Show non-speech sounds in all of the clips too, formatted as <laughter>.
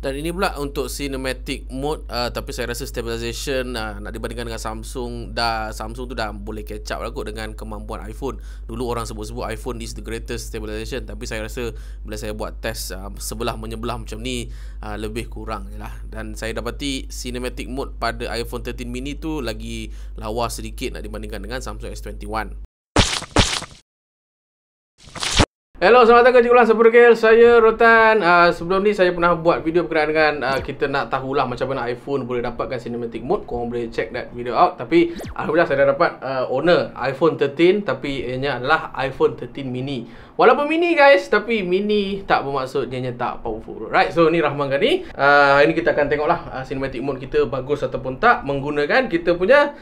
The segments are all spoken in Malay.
Dan ini pula untuk cinematic mode uh, Tapi saya rasa stabilisation uh, Nak dibandingkan dengan Samsung dah Samsung tu dah boleh catch up lah kot Dengan kemampuan iPhone Dulu orang sebut-sebut iPhone is the greatest stabilisation, Tapi saya rasa Bila saya buat test uh, Sebelah menyebelah macam ni uh, Lebih kurang je lah Dan saya dapati Cinematic mode pada iPhone 13 mini tu Lagi lawa sedikit Nak dibandingkan dengan Samsung S21 Hello, selamat datang ke Jikulang Seperkil. Saya Rotan. Uh, sebelum ni saya pernah buat video berkenaan dengan uh, kita nak tahulah macam mana iPhone boleh dapatkan cinematic mode. Korang boleh check that video out. Tapi Alhamdulillah saya dah dapat uh, owner iPhone 13 tapi ianya adalah iPhone 13 mini. Walaupun mini guys, tapi mini tak bermaksud ianya tak powerful. Right, so ni Rahman kali. Uh, hari ni kita akan tengoklah uh, cinematic mode kita bagus ataupun tak menggunakan kita punya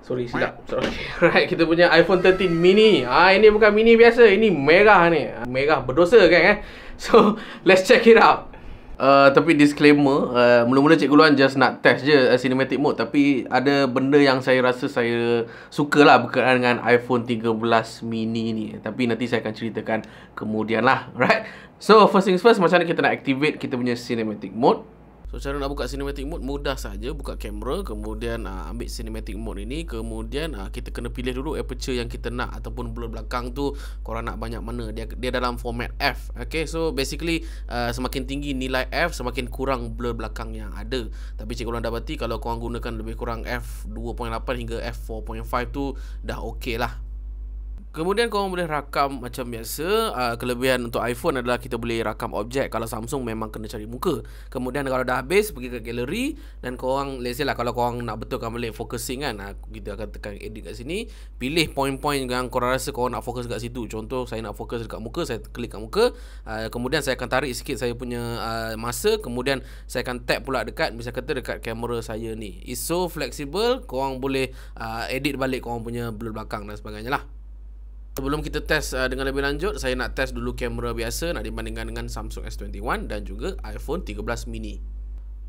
Sorry silap. Sorry. Alright, <laughs> kita punya iPhone 13 mini. Ah ini bukan mini biasa, ini merah ni. Ah, merah berdosa kan eh. <laughs> So, let's check it out. Uh, tapi disclaimer, uh, mula-mula cikgu Luan just nak test je uh, cinematic mode Tapi ada benda yang saya rasa saya suka lah berkenaan dengan iPhone 13 mini ni Tapi nanti saya akan ceritakan kemudian lah, <laughs> right? So, first things first, macam mana kita nak activate kita punya cinematic mode So cara nak buka cinematic mode mudah saja buka kamera kemudian uh, ambil cinematic mode ini kemudian uh, kita kena pilih dulu aperture yang kita nak ataupun blur belakang tu korang nak banyak mana dia dia dalam format F. Okay so basically uh, semakin tinggi nilai F semakin kurang blur belakang yang ada. Tapi cikgu orang dapati kalau korang gunakan lebih kurang F 2.8 hingga F 4.5 tu dah okay lah Kemudian kau boleh rakam macam biasa uh, Kelebihan untuk iPhone adalah kita boleh rakam objek Kalau Samsung memang kena cari muka Kemudian kalau dah habis pergi ke galeri Dan korang let's say lah kalau korang nak betulkan balik focusing kan uh, Kita akan tekan edit kat sini Pilih point-point yang korang rasa korang nak fokus kat situ Contoh saya nak fokus dekat muka Saya klik kat muka uh, Kemudian saya akan tarik sikit saya punya uh, masa Kemudian saya akan tap pula dekat Misalnya kata dekat kamera saya ni It's so flexible Korang boleh uh, edit balik korang punya blur belakang dan sebagainya lah Sebelum kita test uh, dengan lebih lanjut, saya nak test dulu kamera biasa nak dibandingkan dengan Samsung S21 dan juga iPhone 13 mini.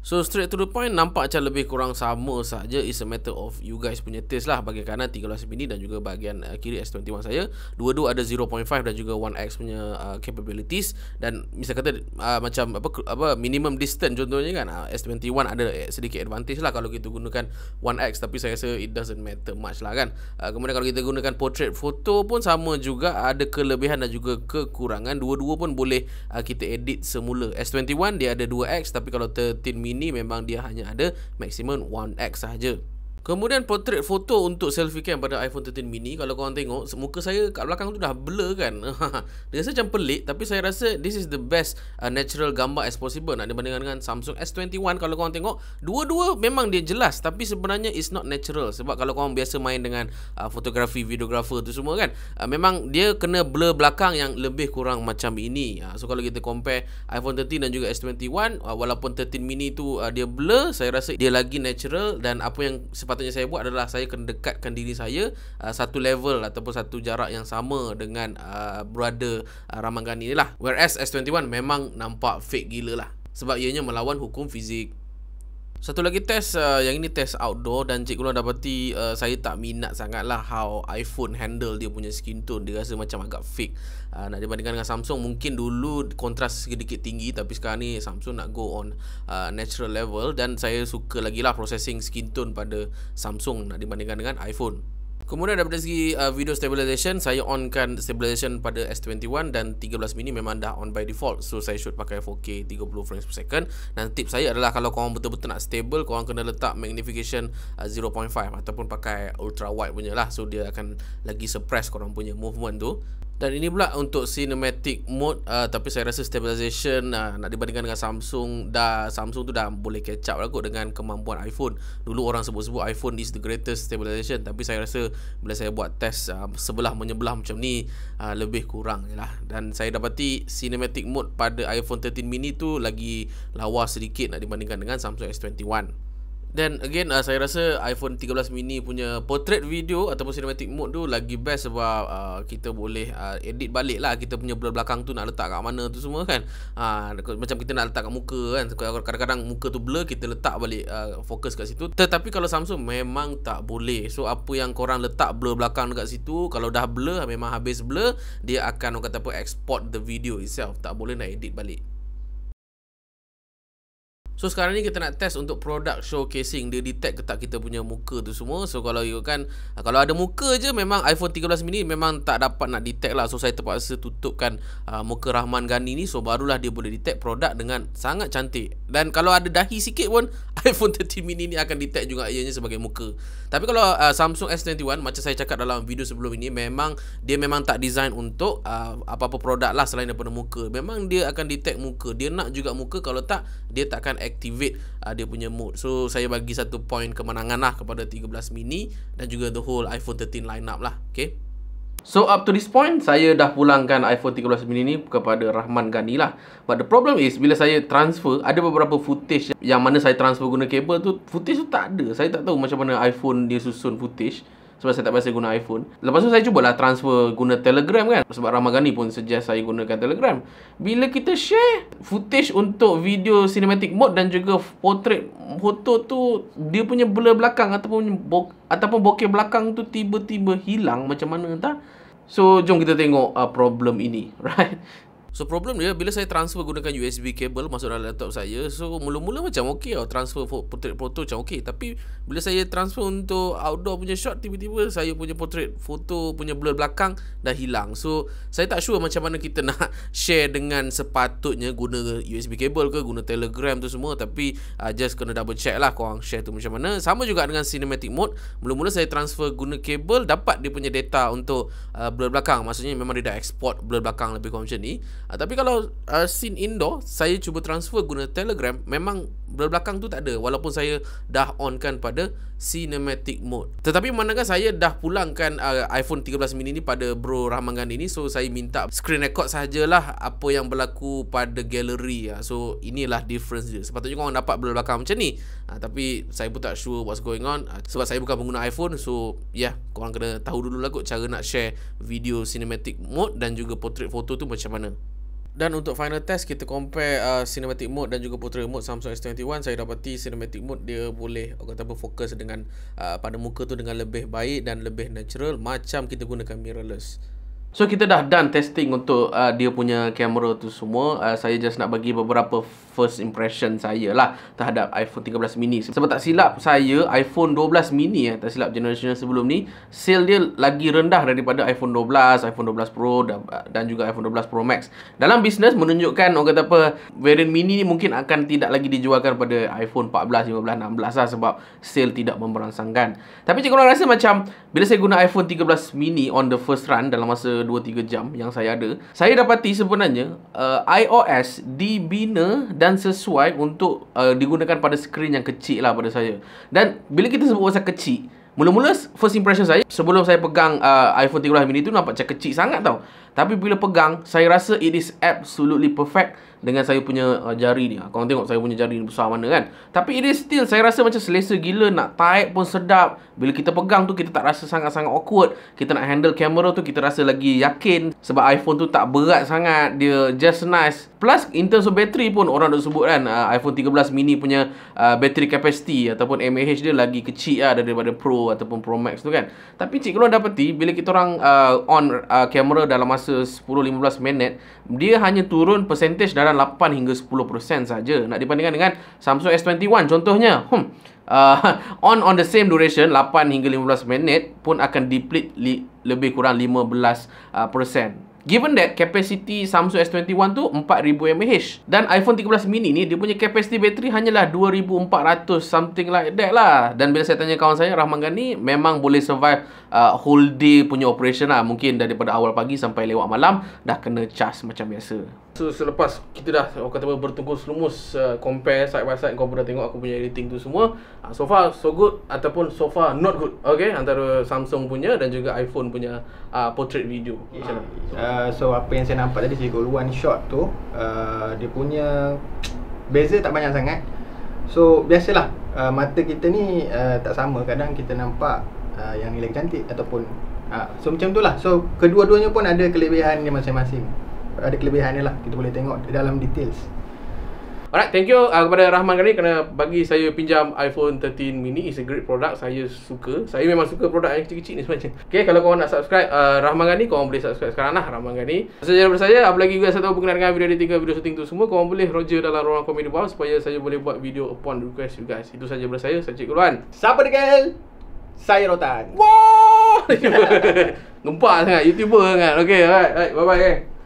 So straight to the point Nampak macam lebih kurang sama saja It's a matter of you guys punya taste lah Bagian kanan 13 mini dan juga bagian uh, kiri S21 saya Dua-dua ada 0.5 dan juga 1X punya uh, capabilities Dan misal kata uh, macam apa apa minimum distance contohnya kan uh, S21 ada eh, sedikit advantage lah Kalau kita gunakan 1X Tapi saya rasa it doesn't matter much lah kan uh, Kemudian kalau kita gunakan portrait photo pun sama juga Ada kelebihan dan juga kekurangan Dua-dua pun boleh uh, kita edit semula S21 dia ada 2X Tapi kalau 13 mini ini memang dia hanya ada maksimum 1x saja. Kemudian portrait foto untuk selfie cam pada iPhone 13 mini Kalau korang tengok Muka saya kat belakang tu dah blur kan <laughs> Dia rasa macam pelik Tapi saya rasa this is the best uh, natural gambar as possible Nak dibandingkan dengan Samsung S21 Kalau korang tengok Dua-dua memang dia jelas Tapi sebenarnya it's not natural Sebab kalau korang biasa main dengan uh, Fotografi, videographer tu semua kan uh, Memang dia kena blur belakang yang lebih kurang macam ini uh, So kalau kita compare iPhone 13 dan juga S21 uh, Walaupun 13 mini tu uh, dia blur Saya rasa dia lagi natural Dan apa yang sepatutnya saya buat adalah saya kena dekatkan diri saya uh, satu level ataupun satu jarak yang sama dengan uh, brother uh, Ramangani ni lah. Whereas S21 memang nampak fake gila lah. Sebab ianya melawan hukum fizik. Satu lagi test uh, Yang ini test outdoor Dan cikgu lah dapati uh, Saya tak minat sangatlah How iPhone handle dia punya skin tone Dia rasa macam agak fake uh, Nak dibandingkan dengan Samsung Mungkin dulu kontras sedikit tinggi Tapi sekarang ni Samsung nak go on uh, Natural level Dan saya suka lagi lah Processing skin tone pada Samsung Nak dibandingkan dengan iPhone Kemudian daripada segi uh, video stabilization, saya onkan stabilization pada S21 dan 13 mini memang dah on by default. So saya shoot pakai 4K 30 frames per second. Dan tip saya adalah kalau korang betul-betul nak stable, korang kena letak magnification uh, 0.5 ataupun pakai ultra wide punya lah. So dia akan lagi suppress korang punya movement tu. Dan ini pula untuk cinematic mode uh, Tapi saya rasa stabilisation uh, Nak dibandingkan dengan Samsung dah Samsung tu dah boleh catch up lah kot Dengan kemampuan iPhone Dulu orang sebut-sebut iPhone is the greatest stabilisation. Tapi saya rasa Bila saya buat test uh, Sebelah menyebelah macam ni uh, Lebih kurang je lah Dan saya dapati Cinematic mode pada iPhone 13 mini tu Lagi lawa sedikit Nak dibandingkan dengan Samsung S21 Then again uh, saya rasa iPhone 13 mini punya portrait video ataupun cinematic mode tu lagi best sebab uh, kita boleh uh, edit balik lah kita punya blur belakang tu nak letak kat mana tu semua kan uh, macam kita nak letak kat muka kan kadang-kadang muka tu blur kita letak balik uh, fokus kat situ tetapi kalau Samsung memang tak boleh so apa yang korang letak blur belakang dekat situ kalau dah blur memang habis blur dia akan kata apa export the video itself tak boleh nak edit balik So sekarang ni kita nak test untuk produk showcasing dia detect ke tak kita punya muka tu semua. So kalau you kan kalau ada muka je memang iPhone 13 mini memang tak dapat nak detect lah. So saya terpaksa tutupkan uh, muka Rahman Ghani ni so barulah dia boleh detect produk dengan sangat cantik. Dan kalau ada dahi sikit pun <laughs> iPhone 13 mini ni akan detect juga ianya sebagai muka. Tapi kalau uh, Samsung S21 macam saya cakap dalam video sebelum ini memang dia memang tak design untuk uh, apa-apa produk lah selain daripada muka. Memang dia akan detect muka. Dia nak juga muka kalau tak dia takkan activate uh, dia punya mode. So saya bagi satu point kemenangan lah kepada 13 mini dan juga the whole iPhone 13 lineup lah. Okay. So up to this point saya dah pulangkan iPhone 13 mini ni kepada Rahman Ghani lah. But the problem is bila saya transfer ada beberapa footage yang mana saya transfer guna kabel tu footage tu tak ada. Saya tak tahu macam mana iPhone dia susun footage sebab saya tak biasa guna iPhone. Lepas tu saya cubalah transfer guna Telegram kan. Sebab Ramagani pun suggest saya gunakan Telegram. Bila kita share footage untuk video cinematic mode dan juga portrait foto tu dia punya blur belakang ataupun bo- ataupun bokeh belakang tu tiba-tiba hilang macam mana entah. So jom kita tengok uh, problem ini, <laughs> right? So problem dia bila saya transfer gunakan USB cable masuk dalam laptop saya So mula-mula macam ok tau transfer portrait photo macam ok Tapi bila saya transfer untuk outdoor punya shot Tiba-tiba saya punya portrait photo punya blur belakang dah hilang So saya tak sure macam mana kita <laughs> nak share dengan sepatutnya guna USB cable ke Guna telegram tu semua Tapi uh, just kena double check lah korang share tu macam mana Sama juga dengan cinematic mode Mula-mula saya transfer guna kabel dapat dia punya data untuk uh, blur belakang Maksudnya memang dia dah export blur belakang lebih kurang macam ni Uh, tapi kalau uh, scene indoor, saya cuba transfer guna Telegram, memang belakang tu tak ada walaupun saya dah onkan pada cinematic mode. Tetapi memandangkan saya dah pulangkan uh, iPhone 13 mini ni pada Bro Rahman Gandhi ni, so saya minta screen record sajalah apa yang berlaku pada galeri. Uh. So inilah difference dia. Sepatutnya korang dapat belakang macam ni. Uh, tapi saya pun tak sure what's going on. Uh, sebab saya bukan pengguna iPhone, so yeah, korang kena tahu dulu lah kot cara nak share video cinematic mode dan juga portrait photo tu macam mana dan untuk final test kita compare uh, cinematic mode dan juga portrait mode Samsung S21 saya dapati cinematic mode dia boleh kata berfokus dengan uh, pada muka tu dengan lebih baik dan lebih natural macam kita gunakan mirrorless So kita dah done testing untuk uh, dia punya kamera tu semua uh, Saya just nak bagi beberapa first impression saya lah Terhadap iPhone 13 mini Sebab tak silap saya iPhone 12 mini eh, Tak silap generasi sebelum ni Sale dia lagi rendah daripada iPhone 12 iPhone 12 Pro uh, dan juga iPhone 12 Pro Max Dalam bisnes menunjukkan orang kata apa Varian mini ni mungkin akan tidak lagi dijualkan pada iPhone 14, 15, 16 lah Sebab sale tidak memberangsangkan Tapi cikgu orang rasa macam Bila saya guna iPhone 13 mini on the first run dalam masa 2-3 jam yang saya ada Saya dapati sebenarnya uh, iOS dibina dan sesuai untuk uh, digunakan pada skrin yang kecil lah pada saya Dan bila kita sebut pasal kecil Mula-mula first impression saya Sebelum saya pegang uh, iPhone 13 mini tu nampak macam kecil sangat tau tapi bila pegang, saya rasa it is absolutely perfect dengan saya punya uh, jari ni. Ha, korang tengok saya punya jari ni besar mana kan. Tapi it is still, saya rasa macam selesa gila. Nak type pun sedap. Bila kita pegang tu, kita tak rasa sangat-sangat awkward. Kita nak handle kamera tu, kita rasa lagi yakin. Sebab iPhone tu tak berat sangat. Dia just nice. Plus, in terms of battery pun, orang dah sebut kan. Uh, iPhone 13 mini punya uh, battery capacity ataupun mAh dia lagi kecil lah daripada Pro ataupun Pro Max tu kan. Tapi cikgu orang dapati, bila kita orang uh, on uh, kamera dalam masa masa 10-15 minit Dia hanya turun percentage dalam 8 hingga 10% saja. Nak dibandingkan dengan Samsung S21 contohnya hmm, uh, <laughs> On on the same duration 8 hingga 15 minit Pun akan deplete lebih kurang 15% uh, Given that capacity Samsung S21 tu 4000 mAh dan iPhone 13 mini ni dia punya capacity bateri hanyalah 2400 something like that lah. Dan bila saya tanya kawan saya Rahman Gani memang boleh survive uh, whole day punya operation lah. Mungkin daripada awal pagi sampai lewat malam dah kena charge macam biasa. So, selepas kita dah orang kata bertungkus lumus uh, compare side by side kau pun dah tengok aku punya editing tu semua uh, so far so good ataupun so far not good okay antara Samsung punya dan juga iPhone punya uh, portrait video okay, uh, so, uh, so apa yang saya nampak tadi single one shot tu uh, dia punya beza tak banyak sangat so biasalah uh, mata kita ni uh, tak sama kadang kita nampak uh, yang nilai cantik ataupun uh, so macam tu lah so kedua-duanya pun ada kelebihan dia masing-masing ada kelebihannya lah kita boleh tengok dalam details Alright, thank you uh, kepada Rahman kali kerana bagi saya pinjam iPhone 13 mini. It's a great product. Saya suka. Saya memang suka produk yang kecil-kecil ni semacam. <laughs> Okay, kalau korang nak subscribe uh, Rahman Gani, korang boleh subscribe sekarang lah Rahman Gani. Saya jalan bersaya. Apa lagi juga saya tahu berkenaan dengan video editing video shooting tu semua. Korang boleh roger dalam ruang komen di bawah supaya saya boleh buat video upon request you guys. Itu saja bersaya. Saya cik keluar. Siapa dekat? Saya Rotan. Wah! Ngempak <laughs> sangat. Youtuber sangat. Okay, alright. Right, bye-bye.